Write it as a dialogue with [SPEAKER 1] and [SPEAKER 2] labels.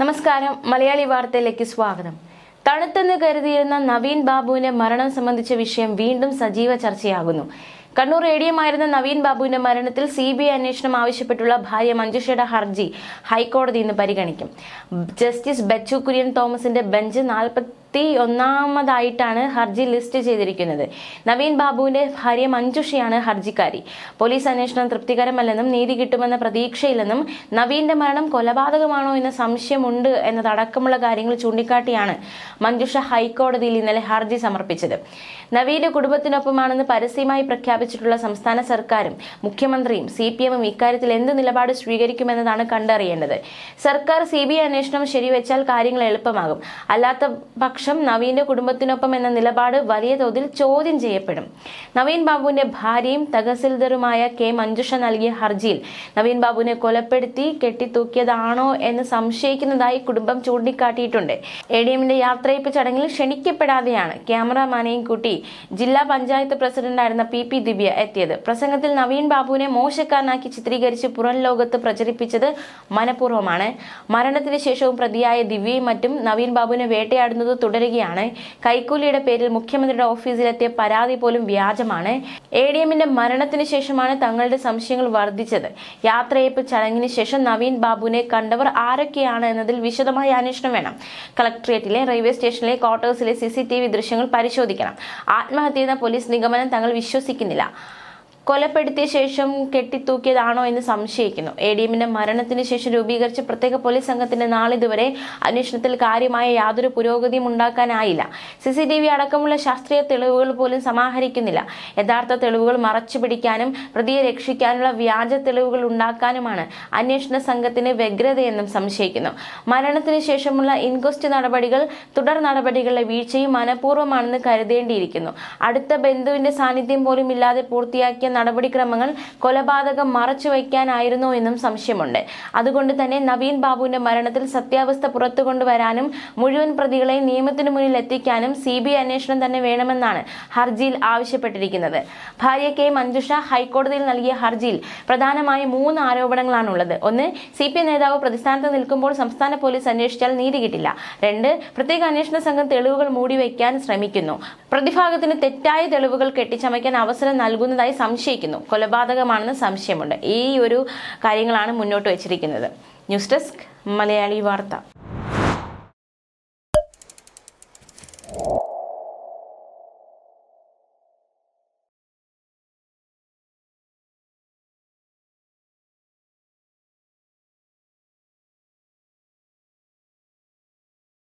[SPEAKER 1] നമസ്കാരം മലയാളി വാർത്തയിലേക്ക് സ്വാഗതം തണുത്തെന്ന് കരുതിയിരുന്ന നവീൻ ബാബുവിന്റെ മരണം സംബന്ധിച്ച വിഷയം വീണ്ടും സജീവ ചർച്ചയാകുന്നു കണ്ണൂർ റേഡിയമായിരുന്ന നവീൻ ബാബുവിന്റെ മരണത്തിൽ സി ബി ഐ അന്വേഷണം ആവശ്യപ്പെട്ടുള്ള ഭാര്യ മഞ്ജുഷയുടെ ഹർജി ഹൈക്കോടതി ഇന്ന് പരിഗണിക്കും ജസ്റ്റിസ് ബച്ചു കുര്യൻ തോമസിന്റെ ബെഞ്ച് നാൽപ്പത്തി പത്തി ഒന്നാമതായിട്ടാണ് ഹർജി ലിസ്റ്റ് ചെയ്തിരിക്കുന്നത് നവീൻ ബാബുവിന്റെ ഭാര്യ മഞ്ജുഷയാണ് ഹർജിക്കാരി പോലീസ് അന്വേഷണം തൃപ്തികരമല്ലെന്നും നീതി കിട്ടുമെന്ന പ്രതീക്ഷയില്ലെന്നും നവീന്റെ മരണം കൊലപാതകമാണോ എന്ന സംശയമുണ്ട് എന്നതടക്കമുള്ള കാര്യങ്ങൾ ചൂണ്ടിക്കാട്ടിയാണ് മഞ്ജുഷ ഹൈക്കോടതിയിൽ ഇന്നലെ ഹർജി സമർപ്പിച്ചത് നവീന്റെ കുടുംബത്തിനൊപ്പമാണെന്ന് പരസ്യമായി പ്രഖ്യാപിച്ചിട്ടുള്ള സംസ്ഥാന സർക്കാരും മുഖ്യമന്ത്രിയും സി പി എമ്മും ഇക്കാര്യത്തിൽ എന്ത് നിലപാട് സ്വീകരിക്കുമെന്നതാണ് കണ്ടറിയേണ്ടത് സർക്കാർ സി ബി ഐ അന്വേഷണം ശരിവെച്ചാൽ കാര്യങ്ങൾ എളുപ്പമാകും അല്ലാത്ത പക്ഷം പക്ഷം നവീന്റെ കുടുംബത്തിനൊപ്പം എന്ന നിലപാട് വലിയ തോതിൽ ചോദ്യം ചെയ്യപ്പെടും നവീൻ ബാബുവിന്റെ ഭാര്യയും തഹസിൽദാറുമായ കെ മഞ്ജുഷ നൽകിയ ഹർജിയിൽ നവീൻ ബാബുവിനെ കൊലപ്പെടുത്തി കെട്ടിത്തൂക്കിയതാണോ എന്ന് സംശയിക്കുന്നതായി കുടുംബം ചൂണ്ടിക്കാട്ടിയിട്ടുണ്ട് എ ഡി എമ്മിന്റെ യാത്രയപ്പ് ചടങ്ങിൽ ക്ഷണിക്കപ്പെടാതെയാണ് ക്യാമറാമാനെയും കൂട്ടി ജില്ലാ പഞ്ചായത്ത് പ്രസിഡന്റായിരുന്ന പി പി ദിവ്യ എത്തിയത് പ്രസംഗത്തിൽ നവീൻ ബാബുവിനെ മോശക്കാരനാക്കി ചിത്രീകരിച്ച് പുറം ലോകത്ത് പ്രചരിപ്പിച്ചത് മനഃപൂർവ്വമാണ് മരണത്തിന് ശേഷവും പ്രതിയായ ദിവ്യയും മറ്റും നവീൻ ബാബുവിനെ വേട്ടയാടുന്നത് തുടർ തുടരുകയാണ് കൈക്കൂലിയുടെ പേരിൽ മുഖ്യമന്ത്രിയുടെ ഓഫീസിലെത്തിയ പരാതി പോലും വ്യാജമാണ് എ ഡി എമ്മിന്റെ മരണത്തിന് ശേഷമാണ് തങ്ങളുടെ സംശയങ്ങൾ വർദ്ധിച്ചത് യാത്രയപ്പ് ചടങ്ങിന് ശേഷം നവീൻ ബാബുവിനെ കണ്ടവർ ആരൊക്കെയാണ് എന്നതിൽ വിശദമായ അന്വേഷണം വേണം കളക്ട്രേറ്റിലെ റെയിൽവേ സ്റ്റേഷനിലെ ക്വാർട്ടേഴ്സിലെ സി ദൃശ്യങ്ങൾ പരിശോധിക്കണം ആത്മഹത്യ എന്ന പോലീസ് നിഗമനം തങ്ങൾ വിശ്വസിക്കുന്നില്ല കൊലപ്പെടുത്തിയ ശേഷം കെട്ടിത്തൂക്കിയതാണോ എന്ന് സംശയിക്കുന്നു എ ഡി എമ്മിന്റെ മരണത്തിന് ശേഷം രൂപീകരിച്ച പ്രത്യേക പോലീസ് സംഘത്തിന് നാളിതുവരെ അന്വേഷണത്തിൽ കാര്യമായ യാതൊരു പുരോഗതിയും ഉണ്ടാക്കാനായില്ല സി സി ടി വി അടക്കമുള്ള ശാസ്ത്രീയ തെളിവുകൾ പോലും സമാഹരിക്കുന്നില്ല യഥാർത്ഥ തെളിവുകൾ പിടിക്കാനും പ്രതിയെ രക്ഷിക്കാനുള്ള വ്യാജ തെളിവുകൾ ഉണ്ടാക്കാനുമാണ് അന്വേഷണ സംഘത്തിന് വ്യഗ്രതയെന്നും സംശയിക്കുന്നു മരണത്തിന് ശേഷമുള്ള ഇൻക്വസ്റ്റ് നടപടികൾ തുടർ നടപടികളുടെ വീഴ്ചയും മനഃപൂർവ്വമാണെന്ന് കരുതേണ്ടിയിരിക്കുന്നു അടുത്ത ബന്ധുവിന്റെ സാന്നിധ്യം പോലും ഇല്ലാതെ പൂർത്തിയാക്കിയ നടപടിക്രമങ്ങൾ കൊലപാതകം മറച്ചുവെക്കാനായിരുന്നോ എന്നും സംശയമുണ്ട് അതുകൊണ്ട് തന്നെ നവീൻ ബാബുവിന്റെ മരണത്തിൽ സത്യാവസ്ഥ പുറത്തു കൊണ്ടുവരാനും മുഴുവൻ പ്രതികളെ നിയമത്തിനു മുന്നിൽ എത്തിക്കാനും സി ബി അന്വേഷണം തന്നെ വേണമെന്നാണ് ഹർജിയിൽ ആവശ്യപ്പെട്ടിരിക്കുന്നത് ഭാര്യ കെ മഞ്ജുഷ ഹൈക്കോടതിയിൽ നൽകിയ ഹർജിയിൽ പ്രധാനമായും മൂന്ന് ആരോപണങ്ങളാണുള്ളത് ഒന്ന് സി പി നേതാവ് പ്രതിസ്ഥാനത്ത് നിൽക്കുമ്പോൾ സംസ്ഥാന പോലീസ് അന്വേഷിച്ചാൽ നീതി കിട്ടില്ല രണ്ട് പ്രത്യേക അന്വേഷണ സംഘം തെളിവുകൾ മൂടിവെക്കാൻ ശ്രമിക്കുന്നു പ്രതിഭാഗത്തിന് തെറ്റായ തെളിവുകൾ കെട്ടിച്ചമയ്ക്കാൻ അവസരം നൽകുന്നതായി സംശയം സംശയിക്കുന്നു കൊലപാതകമാണെന്ന് സംശയമുണ്ട് ഈ ഒരു കാര്യങ്ങളാണ് മുന്നോട്ട് വച്ചിരിക്കുന്നത് ന്യൂസ് ഡെസ്ക് മലയാളി വാർത്ത